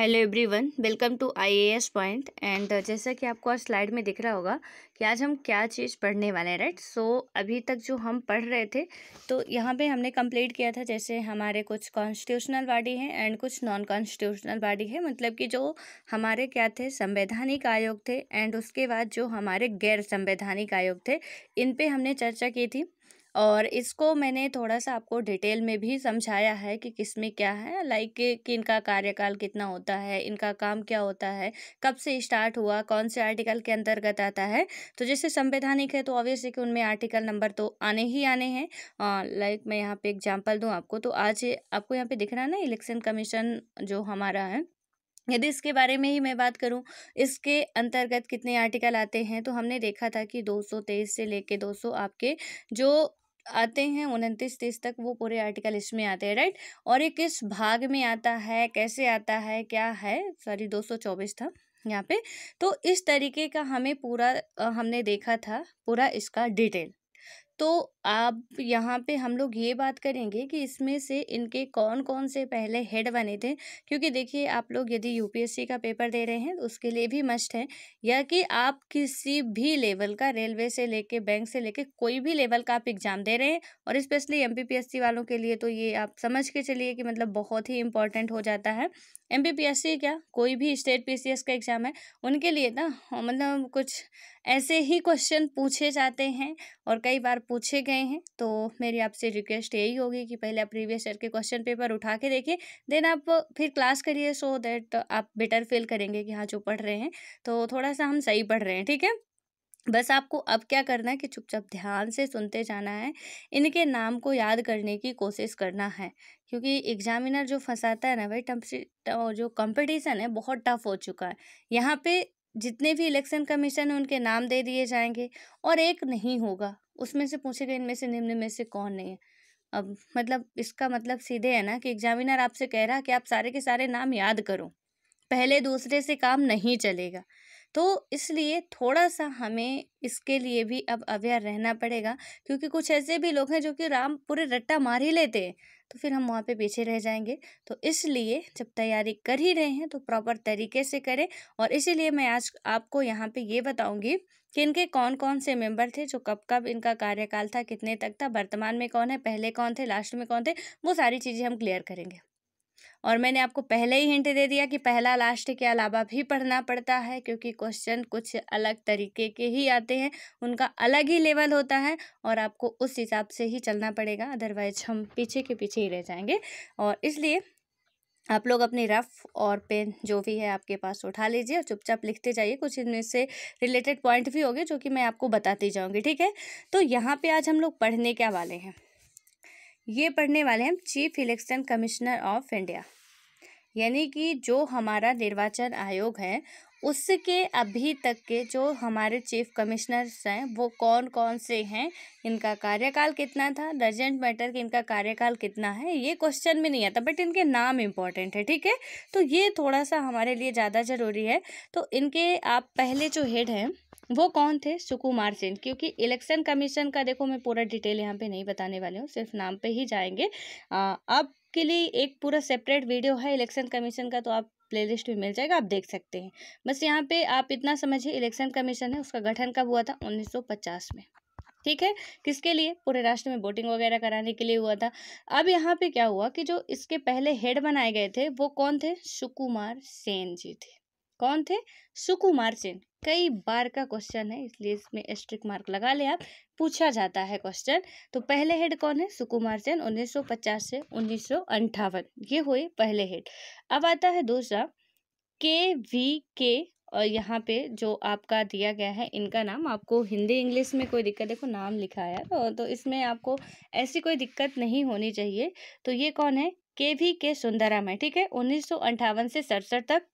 hello everyone welcome to IAS point and जैसा कि आपको आज स्लाइड में दिख रहा होगा कि आज हम क्या चीज़ पढ़ने वाले हैं राइट सो अभी तक जो हम पढ़ रहे थे तो यहाँ पे हमने कंप्लीट किया था जैसे हमारे कुछ कॉन्स्टिट्यूशनल बॉडी हैं एंड कुछ नॉन कॉन्स्टिट्यूशनल बॉडी है मतलब कि जो हमारे क्या थे संवैधानिक आयोग थे एंड उसके बाद जो हमारे गैर संवैधानिक आयोग थे इन पर हमने चर्चा की थी और इसको मैंने थोड़ा सा आपको डिटेल में भी समझाया है कि किस में क्या है लाइक कि इनका कार्यकाल कितना होता है इनका काम क्या होता है कब से स्टार्ट हुआ कौन से आर्टिकल के अंतर्गत आता है तो जैसे संवैधानिक है तो ऑब्वियस है कि उनमें आर्टिकल नंबर तो आने ही आने हैं लाइक मैं यहाँ पे एग्जाम्पल दूँ आपको तो आज आपको यहाँ पर दिख रहा है ना इलेक्शन कमीशन जो हमारा है यदि इसके बारे में ही मैं बात करूं इसके अंतर्गत कितने आर्टिकल आते हैं तो हमने देखा था कि 223 से लेके 200 आपके जो आते हैं उनतीस तीस तक वो पूरे आर्टिकल इसमें आते हैं राइट और ये किस भाग में आता है कैसे आता है क्या है सॉरी दो सौ चौबीस था यहाँ पे तो इस तरीके का हमें पूरा हमने देखा था पूरा इसका डिटेल तो आप यहाँ पे हम लोग ये बात करेंगे कि इसमें से इनके कौन कौन से पहले हेड बने थे क्योंकि देखिए आप लोग यदि यूपीएससी का पेपर दे रहे हैं तो उसके लिए भी मस्ट है या कि आप किसी भी लेवल का रेलवे से लेके बैंक से लेके कोई भी लेवल का आप एग्ज़ाम दे रहे हैं और स्पेशली एम वालों के लिए तो ये आप समझ के चलिए कि मतलब बहुत ही इम्पॉर्टेंट हो जाता है एम बी क्या कोई भी स्टेट पी का एग्ज़ाम है उनके लिए ना हाँ, मतलब कुछ ऐसे ही क्वेश्चन पूछे जाते हैं और कई बार पूछे गए हैं तो मेरी आपसे रिक्वेस्ट यही होगी कि पहले आप प्रीवियस ईयर के क्वेश्चन पेपर उठा के देखिए देन आप फिर क्लास करिए सो दैट आप बेटर फील करेंगे कि हाँ जो पढ़ रहे हैं तो थोड़ा सा हम सही पढ़ रहे हैं ठीक है बस आपको अब क्या करना है कि चुपचाप ध्यान से सुनते जाना है इनके नाम को याद करने की कोशिश करना है क्योंकि एग्जामिनर जो फंसाता है ना भाई तो जो कंपटीशन है बहुत टफ हो चुका है यहाँ पे जितने भी इलेक्शन कमीशन हैं उनके नाम दे दिए जाएंगे और एक नहीं होगा उसमें से पूछेगा इनमें से निम्न में से कौन नहीं है अब मतलब इसका मतलब सीधे है ना कि एग्जामिनर आपसे कह रहा कि आप सारे के सारे नाम याद करो पहले दूसरे से काम नहीं चलेगा तो इसलिए थोड़ा सा हमें इसके लिए भी अब अवेयर रहना पड़ेगा क्योंकि कुछ ऐसे भी लोग हैं जो कि राम पूरे रट्टा मार ही लेते हैं तो फिर हम वहाँ पे पीछे रह जाएंगे तो इसलिए जब तैयारी कर ही रहे हैं तो प्रॉपर तरीके से करें और इसीलिए मैं आज आपको यहाँ पे ये बताऊँगी कि इनके कौन कौन से मेंबर थे जो कब कब इनका कार्यकाल था कितने तक था वर्तमान में कौन है पहले कौन थे लास्ट में कौन थे वो सारी चीज़ें हम क्लियर करेंगे और मैंने आपको पहले ही हिंट दे दिया कि पहला लास्ट के अलावा भी पढ़ना पड़ता है क्योंकि क्वेश्चन कुछ अलग तरीके के ही आते हैं उनका अलग ही लेवल होता है और आपको उस हिसाब से ही चलना पड़ेगा अदरवाइज हम पीछे के पीछे ही रह जाएंगे और इसलिए आप लोग अपनी रफ और पेन जो भी है आपके पास उठा लीजिए और चुपचाप लिखते जाइए कुछ इनमें से रिलेटेड पॉइंट भी होंगे जो कि मैं आपको बताती जाऊँगी ठीक है तो यहाँ पे आज हम लोग पढ़ने क्या वाले हैं ये पढ़ने वाले हैं chief election commissioner of India यानी कि जो हमारा निर्वाचन आयोग है उसके अभी तक के जो हमारे चीफ कमिश्नर्स हैं वो कौन कौन से हैं इनका कार्यकाल कितना था रजेंट मैटर कि इनका कार्यकाल कितना है ये क्वेश्चन में नहीं आता बट इनके नाम इम्पॉर्टेंट है ठीक है तो ये थोड़ा सा हमारे लिए ज़्यादा ज़रूरी है तो इनके आप पहले जो हेड हैं वो कौन थे सुकुमार सेन क्योंकि इलेक्शन कमीशन का देखो मैं पूरा डिटेल यहाँ पे नहीं बताने वाली हूँ सिर्फ नाम पे ही जाएंगे आ, अब के लिए एक पूरा सेपरेट वीडियो है इलेक्शन कमीशन का तो आप प्लेलिस्ट में मिल जाएगा आप देख सकते हैं बस यहाँ पे आप इतना समझिए इलेक्शन कमीशन है उसका गठन कब हुआ था 1950 में ठीक है किसके लिए पूरे राष्ट्र में वोटिंग वगैरह कराने के लिए हुआ था अब यहाँ पे क्या हुआ कि जो इसके पहले हेड बनाए गए थे वो कौन थे सुकुमार सेन जी थे कौन थे सुकुमार सेन कई बार का क्वेश्चन है इसलिए इसमें स्ट्रिक मार्क लगा ले आप पूछा जाता है क्वेश्चन तो पहले हेड कौन है सुकुमार सेन 1950 से उन्नीस ये हुए पहले हेड अब आता है दूसरा के वी के और यहाँ पे जो आपका दिया गया है इनका नाम आपको हिंदी इंग्लिश में कोई दिक्कत देखो नाम लिखा है तो, तो इसमें आपको ऐसी कोई दिक्कत नहीं होनी चाहिए तो ये कौन है के वी के सुंदराम है ठीक है उन्नीस से सड़सठ तक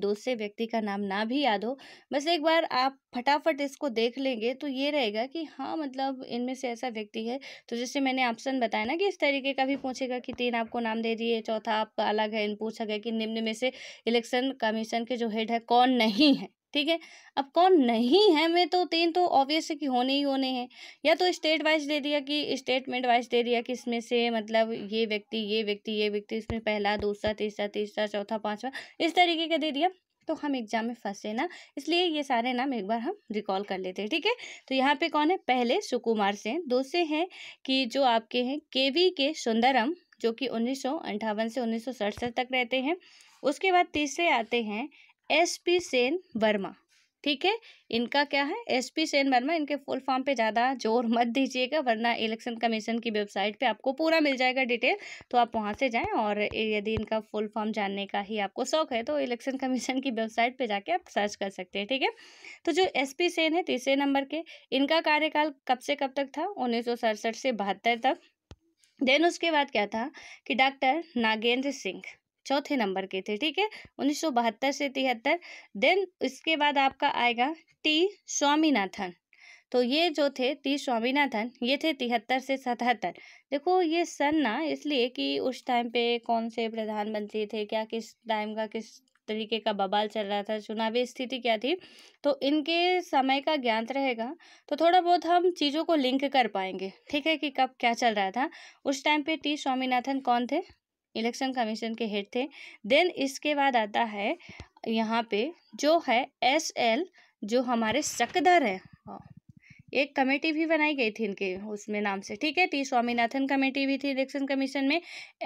दूसरे व्यक्ति का नाम ना भी याद हो बस एक बार आप फटाफट इसको देख लेंगे तो ये रहेगा कि हाँ मतलब इनमें से ऐसा व्यक्ति है तो जैसे मैंने ऑप्शन बताया ना कि इस तरीके का भी पूछेगा कि तीन आपको नाम दे दिए चौथा आपका अलग है इन पूछा गया कि निम्न में से इलेक्शन कमीशन के जो हेड है कौन नहीं है ठीक है अब कौन नहीं है में तो तीन तो ऑब्वियस है कि होने ही होने हैं या तो स्टेट वाइज दे दिया कि स्टेटमेंट वाइज दे दिया कि इसमें से मतलब ये व्यक्ति ये व्यक्ति ये व्यक्ति इसमें पहला दूसरा तीसरा तीसरा चौथा पाँचवा इस तरीके का दे दिया तो हम एग्जाम में फंसे ना इसलिए ये सारे नाम एक बार हम रिकॉल कर लेते हैं ठीक है तो यहाँ पे कौन है पहले सुकुमार सेन दूसरे हैं कि जो आपके हैं के वी के सुंदरम जो कि उन्नीस से उन्नीस तक रहते हैं उसके बाद तीसरे आते हैं एस पी सेन वर्मा ठीक है इनका क्या है एस पी सेन वर्मा इनके फुल फॉर्म पे ज़्यादा जोर मत दीजिएगा वरना इलेक्शन कमीशन की वेबसाइट पे आपको पूरा मिल जाएगा डिटेल तो आप वहाँ से जाएं और यदि इनका फुल फॉर्म जानने का ही आपको शौक है तो इलेक्शन कमीशन की वेबसाइट पे जाके आप सर्च कर सकते हैं ठीक है तो जो एस पी सेन है तीसरे नंबर के इनका कार्यकाल कब से कब तक था उन्नीस से बहत्तर तक देन उसके बाद क्या था कि डॉक्टर नागेंद्र सिंह चौथे नंबर के थे ठीक है उन्नीस से तिहत्तर देन इसके बाद आपका आएगा टी स्वामीनाथन तो ये जो थे टी स्वामीनाथन ये थे तिहत्तर से सतहत्तर देखो ये सन ना इसलिए कि उस टाइम पे कौन से प्रधानमंत्री थे क्या किस टाइम का किस तरीके का बवाल चल रहा था चुनावी स्थिति क्या थी तो इनके समय का ज्ञान रहेगा तो थोड़ा बहुत हम चीज़ों को लिंक कर पाएंगे ठीक है कि कब क्या चल रहा था उस टाइम पे टी स्वामीनाथन कौन थे इलेक्शन कमीशन के हेड थे देन इसके बाद आता है यहाँ पे जो है एस एल जो हमारे सकदर है हाँ, एक कमेटी भी बनाई गई थी इनके उसमें नाम से ठीक है टी स्वामीनाथन कमेटी भी थी इलेक्शन कमीशन में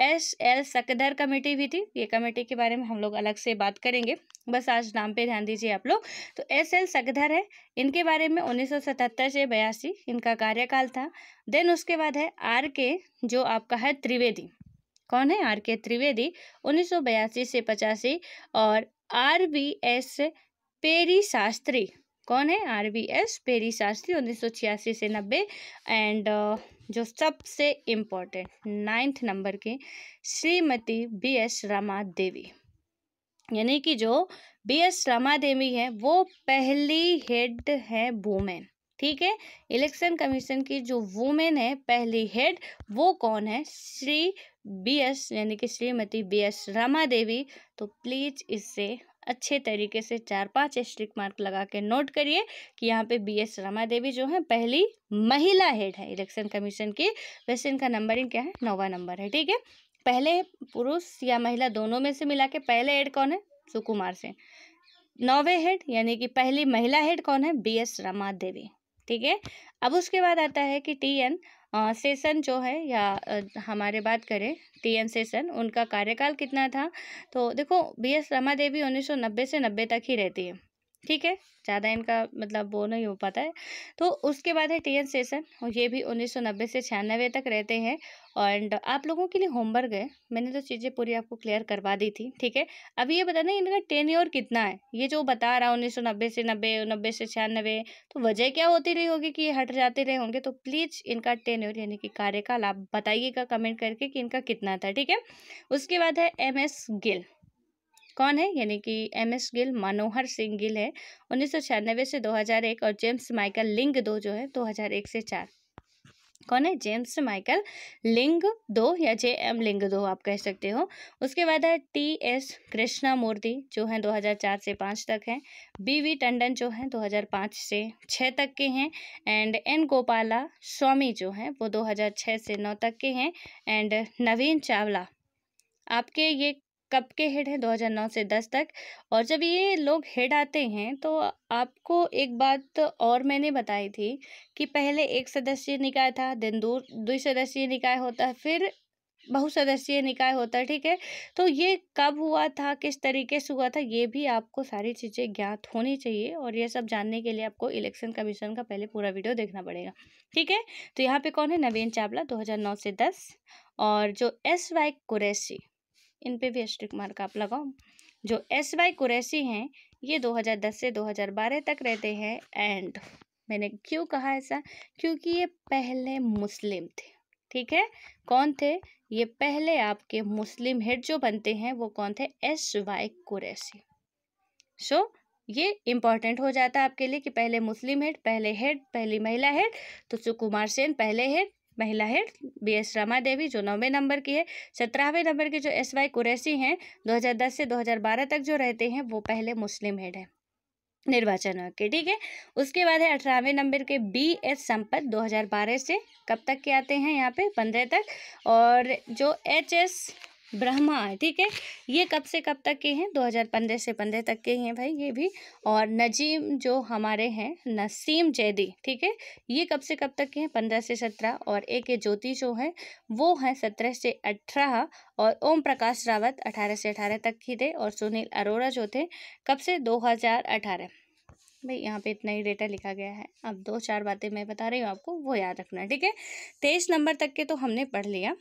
एस एल सकदर कमेटी भी थी ये कमेटी के बारे में हम लोग अलग से बात करेंगे बस आज नाम पे ध्यान दीजिए आप लोग तो एस एल सकदर है इनके बारे में 1977 से बयासी इनका कार्यकाल था देन उसके बाद है आर के जो आपका है त्रिवेदी कौन है आर के त्रिवेदी उन्नीस से पचासी और R B S Peri Shastri कौन है R B S Peri Shastri उन्नीस सौ छियासी से नब्बे एंड जो सबसे इम्पोर्टेंट नाइन्थ नंबर के श्रीमती बी एस रमा देवी यानी कि जो बी एस रमा देवी है वो पहली हेड है वुमेन ठीक है इलेक्शन कमीशन की जो वुमेन है पहली हेड वो कौन है श्री बी एस यानी कि श्रीमती बी एस रामा देवी तो प्लीज इससे अच्छे तरीके से चार पांच स्ट्रिक मार्क लगा के नोट करिए कि यहाँ पे बी एस रमा देवी जो है पहली महिला हेड है इलेक्शन कमीशन की वैसे इनका नंबरिंग क्या है नौवा नंबर है ठीक है पहले पुरुष या महिला दोनों में से मिला के पहले हेड कौन है सुकुमार सिंह नौवे हेड यानी कि पहली महिला हेड कौन है बी एस रमा देवी ठीक है अब उसके बाद आता है कि टी एन सेशन जो है या हमारे बात करें टी एन सेशन उनका कार्यकाल कितना था तो देखो बी एस रमा देवी उन्नीस सौ नब्बे से नब्बे तक ही रहती है ठीक है ज़्यादा इनका मतलब वो नहीं हो पाता है तो उसके बाद है टी एन सेसन और ये भी 1990 से छियानवे तक रहते हैं एंड आप लोगों के लिए होमवर्क है मैंने तो चीज़ें पूरी आपको क्लियर करवा दी थी ठीक है अभी ये बताना इनका टेन ईयर कितना है ये जो बता रहा उन्नीस सौ नब्बे से नब्बे नब्बे से छियानवे तो वजह क्या होती रही होगी कि ये हट जाते रहे होंगे तो प्लीज़ इनका टेन ईयर यानी कि कार्यकाल आप बताइएगा कमेंट करके कि इनका कितना था ठीक है उसके बाद है एम एस गिल कौन है यानी कि एम एस गिल मनोहर सिंह गिल है उन्नीस सौ से दो हज़ार एक और जेम्स माइकल लिंग दो जो है दो हजार एक से चार कौन है जेम्स माइकल लिंग दो या जे एम लिंग दो आप कह सकते हो उसके बाद है टी एस कृष्णा मूर्ति जो है 2004 से 5 तक हैं बी वी टंडन जो हैं 2005 से 6 तक के हैं एंड एन गोपाला स्वामी जो हैं वो 2006 से 9 तक के हैं एंड नवीन चावला आपके ये कब के हेड हैं 2009 से 10 तक और जब ये लोग हेड आते हैं तो आपको एक बात और मैंने बताई थी कि पहले एक सदस्यीय निकाय था दिन दूर दुई सदस्य निकाय होता है फिर बहुसदस्यीय निकाय होता है ठीक है तो ये कब हुआ था किस तरीके से हुआ था ये भी आपको सारी चीज़ें ज्ञात होनी चाहिए और ये सब जानने के लिए आपको इलेक्शन कमीशन का पहले पूरा वीडियो देखना पड़ेगा ठीक है तो यहाँ पे कौन है नवीन चावला 2009 से 10 और जो एस वाई कुरैशी इन पे भी स्ट्रिक मार्क आप लगाओ जो एस वाई कुरैसी हैं ये 2010 से 2012 तक रहते हैं एंड मैंने क्यों कहा ऐसा क्योंकि ये पहले मुस्लिम थे ठीक है कौन थे ये पहले आपके मुस्लिम हेड जो बनते हैं वो कौन थे एस वाई कुरैसी सो ये इम्पॉर्टेंट हो जाता है आपके लिए कि पहले मुस्लिम हेड पहले हेड पहली महिला हेड तो सुकुमार सेन पहले हेड महिला है बी एस रमा देवी जो नौवें नंबर की है सत्रहवें नंबर की जो एस वाई कुरैसी हैं 2010 से 2012 तक जो रहते हैं वो पहले मुस्लिम हेड है निर्वाचन के ठीक है उसके बाद है अठारहवें नंबर के बी एस संपत 2012 से कब तक के आते हैं यहाँ पे पंद्रह तक और जो एच एस ब्रह्मा है ठीक है ये कब से कब तक के हैं 2015 से पंद्रह तक के हैं भाई ये भी और नजीम जो हमारे हैं नसीम जैदी ठीक है ये कब से कब तक के हैं पंद्रह से सत्रह और एक ज्योति जो है वो है सत्रह से 18 और ओम प्रकाश रावत अठारह से अठारह तक ही थे और सुनील अरोड़ा जो थे कब से दो हज़ार अठारह भाई यहाँ पे इतना ही डेटा लिखा गया है अब दो चार बातें मैं बता रही हूँ आपको वो याद रखना ठीक है तेईस नंबर तक के तो हमने पढ़ लिया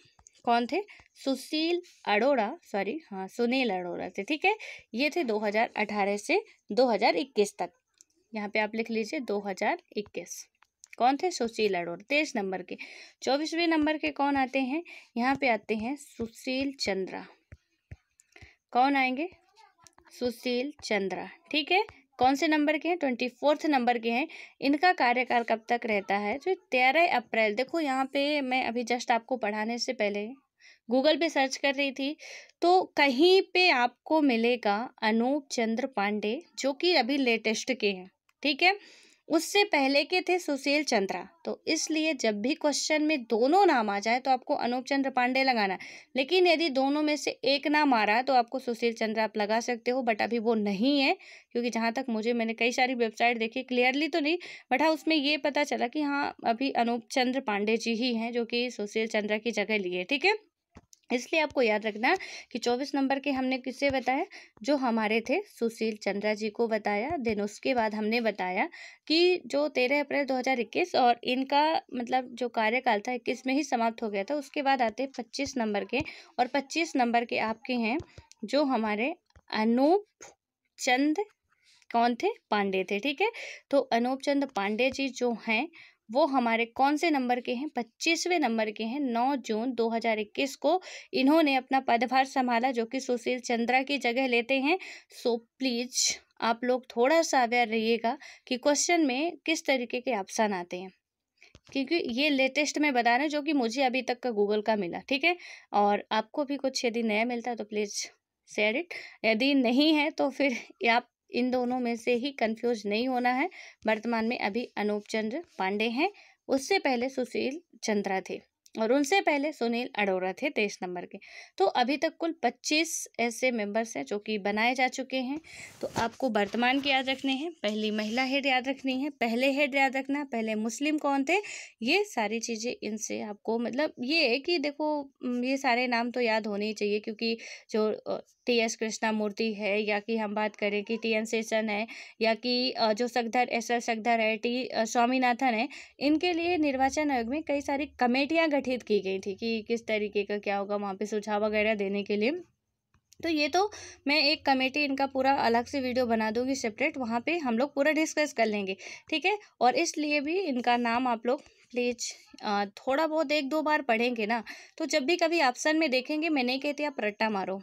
कौन थे सुशील अरोड़ा सॉरी हाँ सुनील अरोड़ा थे ठीक है ये थे 2018 से 2021 तक यहाँ पे आप लिख लीजिए 2021 कौन थे सुशील अरोड़ा तेईस नंबर के चौबीसवें नंबर के कौन आते हैं यहाँ पे आते हैं सुशील चंद्रा कौन आएंगे सुशील चंद्रा ठीक है कौन से नंबर के हैं ट्वेंटी फोर्थ नंबर के हैं इनका कार्यकाल कब तक रहता है तो तेरह अप्रैल देखो यहाँ पे मैं अभी जस्ट आपको पढ़ाने से पहले गूगल पे सर्च कर रही थी तो कहीं पे आपको मिलेगा अनूप चंद्र पांडे जो कि अभी लेटेस्ट के हैं ठीक है उससे पहले के थे सुशील चंद्रा तो इसलिए जब भी क्वेश्चन में दोनों नाम आ जाए तो आपको अनूप चंद्र पांडे लगाना लेकिन यदि दोनों में से एक नाम आ रहा है तो आपको सुशील चंद्र आप लगा सकते हो बट अभी वो नहीं है क्योंकि जहाँ तक मुझे मैंने कई सारी वेबसाइट देखी क्लियरली तो नहीं बट हाँ उसमें ये पता चला कि हाँ अभी अनूप चंद्र पांडे जी ही हैं जो कि सुशील चंद्रा की जगह लिए ठीक है इसलिए आपको याद रखना कि चौबीस नंबर के हमने किसे बताया जो हमारे थे सुशील चंद्रा जी को बताया देन उसके बाद हमने बताया कि जो तेरह अप्रैल दो हजार इक्कीस और इनका मतलब जो कार्यकाल था इक्कीस में ही समाप्त हो गया था उसके बाद आते हैं पच्चीस नंबर के और पच्चीस नंबर के आपके हैं जो हमारे अनूप चंद कौन थे पांडे थे ठीक है तो अनूप चंद पांडे जी जो हैं वो हमारे कौन से नंबर के हैं पच्चीसवें नंबर के हैं नौ जून 2021 को इन्होंने अपना पदभार संभाला जो कि सुशील चंद्रा की जगह लेते हैं सो प्लीज़ आप लोग थोड़ा सा अवेयर रहिएगा कि क्वेश्चन में किस तरीके के ऑप्शन आते हैं क्योंकि ये लेटेस्ट में बता रहे जो कि मुझे अभी तक का गूगल का मिला ठीक है और आपको भी कुछ यदि नया मिलता है तो प्लीज़ शेयर इट यदि नहीं है तो फिर आप इन दोनों में से ही कंफ्यूज नहीं होना है वर्तमान में अभी अनूप चंद्र पांडे हैं उससे पहले सुशील चंद्रा थे और उनसे पहले सुनील अरोरा थे तेईस नंबर के तो अभी तक कुल पच्चीस ऐसे मेंबर्स हैं जो कि बनाए जा चुके हैं तो आपको वर्तमान के याद रखने हैं पहली महिला हेड याद रखनी है पहले हेड याद रखना पहले मुस्लिम कौन थे ये सारी चीज़ें इनसे आपको मतलब ये है कि देखो ये सारे नाम तो याद होने ही चाहिए क्योंकि जो टी एस कृष्णामूर्ति है या कि हम बात करें कि टी एन सेशन है या कि जो सकधर एस एल सकधर है टी स्वामीनाथन है इनके लिए निर्वाचन आयोग में कई सारी कमेटियाँ गठित की गई थी कि किस तरीके का क्या होगा वहाँ पे सुझाव वगैरह देने के लिए तो ये तो मैं एक कमेटी इनका पूरा अलग से वीडियो बना दूंगी सेपरेट वहाँ पे हम लोग पूरा डिस्कस कर लेंगे ठीक है और इसलिए भी इनका नाम आप लोग प्लीज थोड़ा बहुत एक दो बार पढ़ेंगे ना तो जब भी कभी ऑप्शन में देखेंगे मैं नहीं कहती आप रट्टा मारो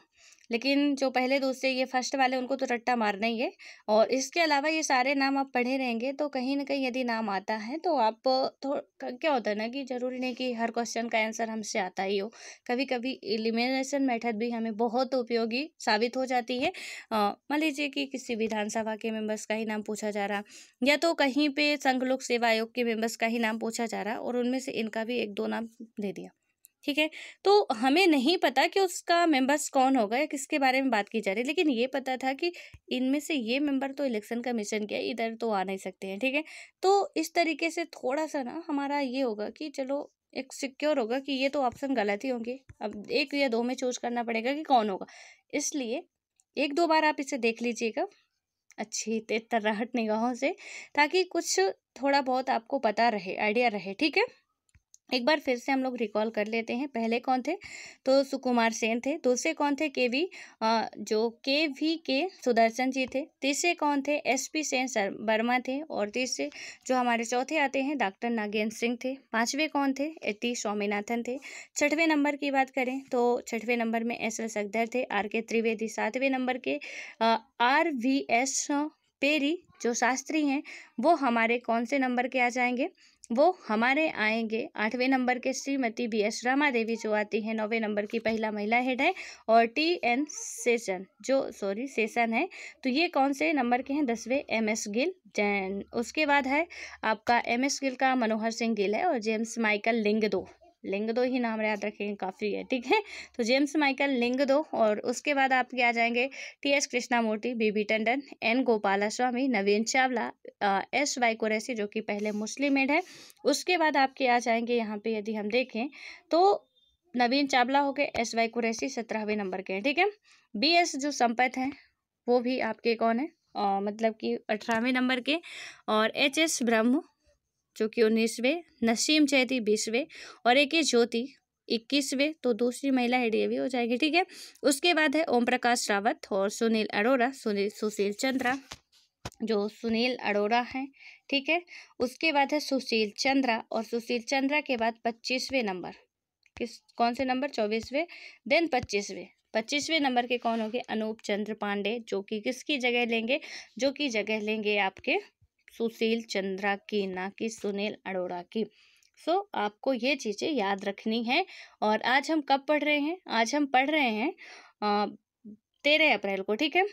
लेकिन जो पहले दूसरे ये फर्स्ट वाले उनको तो रट्टा मारना ही है और इसके अलावा ये सारे नाम आप पढ़े रहेंगे तो कहीं ना कहीं यदि नाम आता है तो आप तो क्या होता है ना कि ज़रूरी नहीं कि हर क्वेश्चन का आंसर हमसे आता ही हो कभी कभी एलिमिनेशन मेथड भी हमें बहुत उपयोगी साबित हो जाती है मान लीजिए कि किसी विधानसभा के मेम्बर्स का ही नाम पूछा जा रहा या तो कहीं पर संघ लोक सेवा आयोग के मेम्बर्स का ही नाम पूछा जा रहा और उनमें से इनका भी एक दो नाम दे दिया ठीक है तो हमें नहीं पता कि उसका मेंबर्स कौन होगा या किसके बारे में बात की जा रही है लेकिन ये पता था कि इनमें से ये मेंबर तो इलेक्शन कमीशन के इधर तो आ नहीं सकते हैं ठीक है तो इस तरीके से थोड़ा सा ना हमारा ये होगा कि चलो एक सिक्योर होगा कि ये तो ऑप्शन गलत ही होंगे अब एक या दो में चूज करना पड़ेगा कि कौन होगा इसलिए एक दो बार आप इसे देख लीजिएगा अच्छी तर्राहट निगाहों से ताकि कुछ थोड़ा बहुत आपको पता रहे आइडिया रहे ठीक है एक बार फिर से हम लोग रिकॉल कर लेते हैं पहले कौन थे तो सुकुमार सेन थे दूसरे कौन थे के वी जो के वी के सुदर्शन जी थे तीसरे कौन थे एस पी सेन सर वर्मा थे और तीसरे जो हमारे चौथे आते हैं डॉक्टर नागेंद्र सिंह थे पांचवे कौन थे टी स्वामीनाथन थे छठवें नंबर की बात करें तो छठवें नंबर में एस एल सकदर थे आर के त्रिवेदी सातवें नंबर के आर वी एस पेरी जो शास्त्री हैं वो हमारे कौन से नंबर के आ जाएंगे वो हमारे आएंगे आठवें नंबर के श्रीमती बी एस रमा देवी जो आती है नौवें नंबर की पहला महिला हेड है और टी एन सेशन जो सॉरी सेशन है तो ये कौन से नंबर के हैं दसवें एम एस गिल जैन उसके बाद है आपका एम एस गिल का मनोहर सिंह गिल है और जेम्स माइकल लिंग दो लिंग दो ही नाम याद रखेंगे काफ़ी है ठीक है तो जेम्स माइकल लिंग दो और उसके बाद आपके आ जाएंगे T S Krishnamurthy B B Tandon N Gopalaswami Navin Chawla S Y Quraishi जो कि पहले मुस्लिम एड है उसके बाद आपके आ जाएंगे यहाँ पे यदि हम देखें तो नवीन चावला हो गए एस वाई कुरैसी सत्रहवें नंबर के हैं ठीक है बी एस जो संपत हैं वो भी आपके कौन है आ, मतलब कि अठारहवें नंबर के और एच एस ब्रह्म जो कि उन्नीसवें नसीम चैती बीसवें और एक है ज्योति इक्कीसवें तो दूसरी महिला है डी हो जाएगी ठीक है उसके बाद है ओम प्रकाश रावत और सुनील अरोरा सुनील सुशील चंद्रा जो सुनील अरोरा हैं ठीक है उसके बाद है सुशील चंद्रा और सुशील चंद्रा के बाद पच्चीसवें नंबर किस कौन से नंबर चौबीसवें देन पच्चीसवें पच्चीसवें नंबर के कौन होंगे अनूप चंद्र पांडे जो कि किसकी जगह लेंगे जो कि जगह लेंगे आपके सुशील चंद्रा की ना कि सुनील अरोड़ा की सो so, आपको ये चीज़ें याद रखनी है और आज हम कब पढ़ रहे हैं आज हम पढ़ रहे हैं तेरह अप्रैल को ठीक है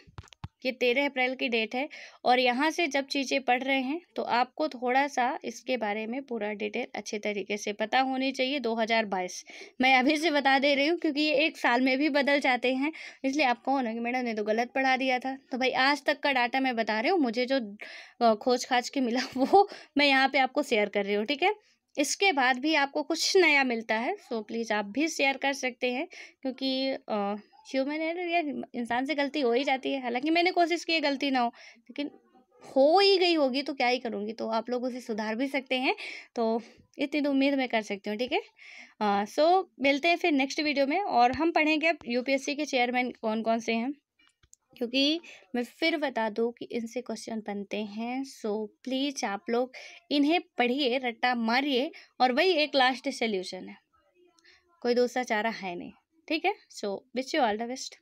ये तेरह अप्रैल की डेट है और यहाँ से जब चीज़ें पढ़ रहे हैं तो आपको थोड़ा सा इसके बारे में पूरा डिटेल अच्छे तरीके से पता होनी चाहिए 2022 मैं अभी से बता दे रही हूँ क्योंकि ये एक साल में भी बदल जाते हैं इसलिए आप कहो ना कि मैडम ने तो गलत पढ़ा दिया था तो भाई आज तक का डाटा मैं बता रही हूँ मुझे जो खोज खाज के मिला वो मैं यहाँ पर आपको शेयर कर रही हूँ ठीक है इसके बाद भी आपको कुछ नया मिलता है सो प्लीज़ आप भी शेयर कर सकते हैं क्योंकि ह्यूमन एरर या इंसान से गलती हो ही जाती है हालांकि मैंने कोशिश की है गलती ना हो लेकिन हो ही गई होगी तो क्या ही करूँगी तो आप लोग उसे सुधार भी सकते हैं तो इतनी तो उम्मीद मैं कर सकती हूँ ठीक है सो मिलते हैं फिर नेक्स्ट वीडियो में और हम पढ़ेंगे अब यूपीएससी के चेयरमैन कौन कौन से हैं क्योंकि मैं फिर बता दूँ कि इनसे क्वेश्चन बनते हैं सो प्लीज़ आप लोग इन्हें पढ़िए रट्टा मारिए और वही एक लास्ट सल्यूशन है कोई दूसरा चारा है नहीं ठीक है so wish you all the best